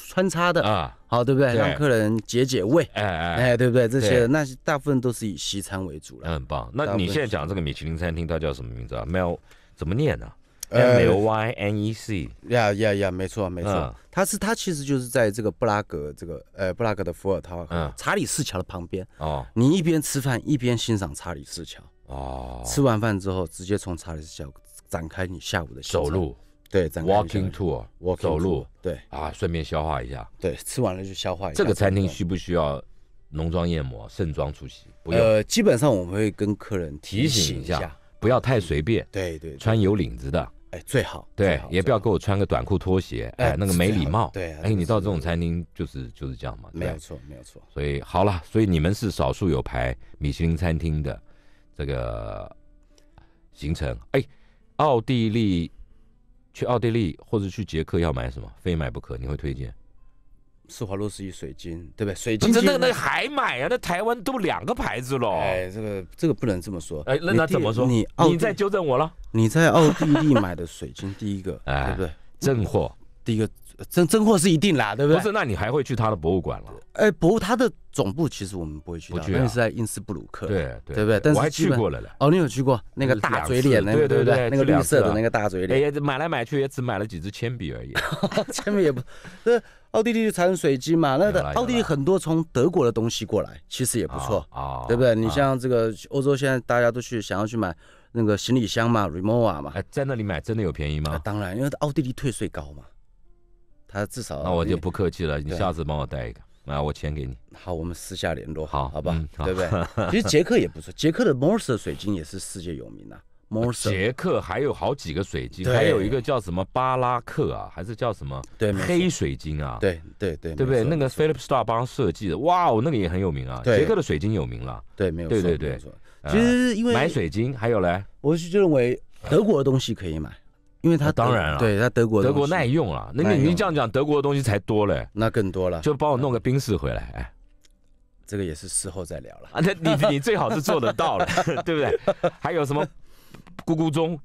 穿插的啊，好，对不对？让客人解解胃，哎哎哎，对不对？这些那些大部分都是以西餐为主了，那很棒。那你现在讲这个米其林餐厅，它叫什么名字啊？Mel，怎么念呢？Mly Nec，呀呀呀，没错没错，它是它其实就是在这个布拉格这个呃布拉格的伏尔塔，嗯，查理四桥的旁边哦，你一边吃饭一边欣赏查理四桥哦，吃完饭之后直接从查理四桥展开你下午的走路，对，walking tour，走路，对啊，顺便消化一下，对，吃完了就消化一下。这个餐厅需不需要浓妆艳抹盛装出席？呃，基本上我们会跟客人提醒一下。不要太随便，对对，穿有领子的，哎，最好，对，也不要给我穿个短裤拖鞋，哎，那个没礼貌，对，哎，你到这种餐厅就是就是这样嘛，没有错，没有错，所以好了，所以你们是少数有排米其林餐厅的这个行程，哎，奥地利，去奥地利或者去捷克要买什么，非买不可，你会推荐？施华洛世奇水晶，对不对？水晶那那那还买啊？那台湾都两个牌子了。哎，这个这个不能这么说。哎，那那怎么说？你你在纠正我了？你在奥地利买的水晶，第一个，<laughs> 对不对？正货，第一个真真货是一定啦，对不对？不是，那你还会去他的博物馆了？哎，博物他的总部其实我们不会去，因为是在因斯布鲁克。对对，对不对？但是我还去过了的。哦，你有去过那个大嘴脸，对对对，那个绿色的那个大嘴脸。哎买来买去也只买了几支铅笔而已。<laughs> 铅笔也不，奥地利产水晶嘛，那个奥地利很多从德国的东西过来，其实也不错，对不对？你像这个欧洲现在大家都去想要去买那个行李箱嘛，Remoar v 嘛，在那里买真的有便宜吗？当然，因为奥地利退税高嘛，他至少……那我就不客气了，你下次帮我带一个，那我钱给你。好，我们私下联络。好，好吧，对不对？其实捷克也不错，捷克的 Morse 水晶也是世界有名的。杰克还有好几个水晶，还有一个叫什么巴拉克啊，还是叫什么黑水晶啊？对对对，对不对？那个 Philip s t a r 帮设计的，哇哦，那个也很有名啊。杰克的水晶有名了。对，没有错。对对对，其实因为买水晶还有嘞，我是就认为德国的东西可以买，因为他当然了，对他德国德国耐用啊。那你你这样讲，德国的东西才多嘞，那更多了。就帮我弄个冰室回来，哎，这个也是事后再聊了。那你你最好是做得到了，<laughs> 对不对？还有什么？咕咕钟，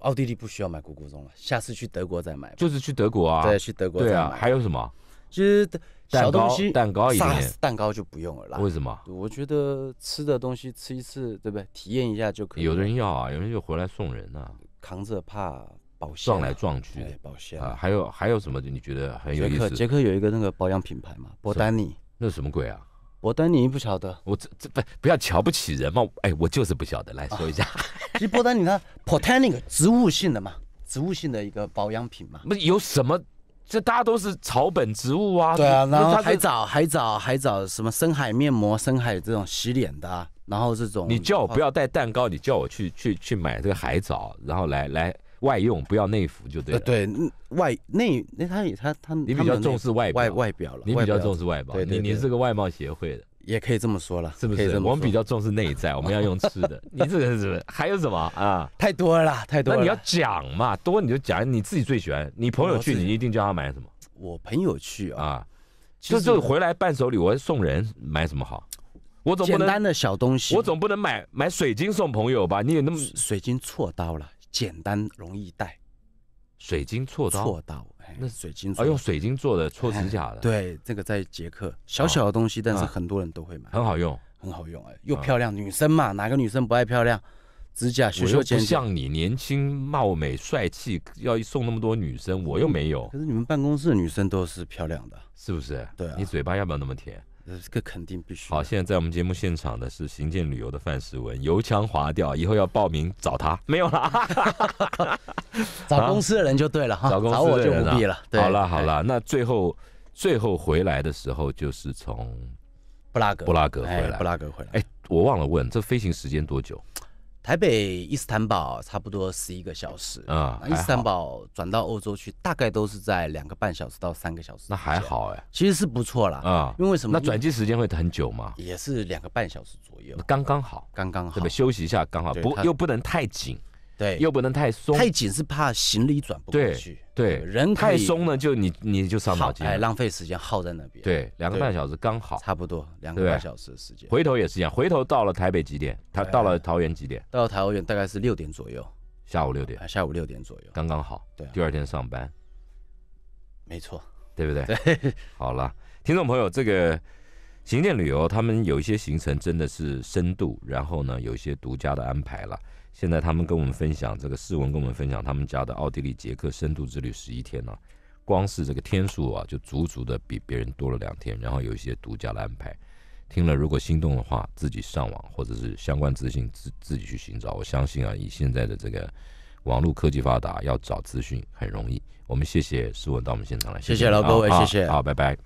奥地利不需要买咕咕钟了，下次去德国再买。就是去德国啊？对，去德国对啊。还有什么？其实小东西，蛋糕一点，蛋糕就不用了。啦。为什么？我觉得吃的东西吃一次，对不对？体验一下就可以。有的人要啊，有人就回来送人呢。扛着怕保鲜，撞来撞去，保鲜啊。还有还有什么？你觉得很有意思？杰克，杰克有一个那个保养品牌嘛，博丹尼。那什么鬼啊？我丹尼不晓得，我这这不不要瞧不起人嘛？哎，我就是不晓得，来说一下。其实波丹尼他跑太那个植物性的嘛，植物性的一个保养品嘛。不是有什么，这大家都是草本植物啊。对啊，然后海藻、海藻、海藻，什么深海面膜、深海这种洗脸的，然后这种。你叫我不要带蛋糕，你叫我去去去买这个海藻，然后来来。外用不要内服就对了。对，外内那他也他他，你比较重视外外外表了，你比较重视外貌，对，你你是个外貌协会的，也可以这么说了，是不是？我们比较重视内在，我们要用吃的。<laughs> 你这个是不是？还有什么啊？太多了，太多了。那你要讲嘛，多你就讲，你自己最喜欢。你朋友去，你一定叫他买什么？我朋友去啊，就就回来伴手礼，我要送人，买什么好？我总不能简单的小东西，我总不能买买水晶送朋友吧？你有那么水晶锉刀了？简单容易带，水晶锉刀，锉刀，那是水晶，哦，用水晶做的锉指甲的，对，这个在捷克，小小的东西，但是很多人都会买，很好用，很好用，哎，又漂亮，女生嘛，哪个女生不爱漂亮？指甲修修剪像你年轻貌美帅气，要送那么多女生，我又没有。可是你们办公室的女生都是漂亮的，是不是？对啊，你嘴巴要不要那么甜？这个肯定必须好。现在在我们节目现场的是行健旅游的范世文，油腔滑调，以后要报名找他 <laughs> 没有啦，<laughs> 找公司的人就对了，找我就不必了。好了好了，那最后最后回来的时候就是从布拉格，布拉格回来，布拉格回来。哎，我忘了问这飞行时间多久。台北伊斯坦堡差不多十一个小时，嗯，伊斯坦堡转到欧洲去大概都是在两个半小时到三个小时，那还好哎，其实是不错了，啊，因为什么？那转机时间会很久吗？也是两个半小时左右，刚刚好，刚刚好，对对？休息一下刚好，不又不能太紧。对，又不能太松，太紧是怕行李转不过去。对，人太松了就你你就上脑筋，哎，浪费时间耗在那边。对，两个半小时刚好，差不多两个半小时的时间。回头也是一样，回头到了台北几点？他到了桃园几点？到了桃园大概是六点左右，下午六点，下午六点左右，刚刚好。对，第二天上班，没错，对不对？对，好了，听众朋友，这个行健旅游他们有一些行程真的是深度，然后呢，有一些独家的安排了。现在他们跟我们分享，这个世文跟我们分享他们家的奥地利捷克深度之旅十一天了，光是这个天数啊，就足足的比别人多了两天，然后有一些独家的安排。听了，如果心动的话，自己上网或者是相关资讯自自己去寻找。我相信啊，以现在的这个网络科技发达，要找资讯很容易。我们谢谢世文到我们现场来，谢谢老各位，谢谢，好，拜拜。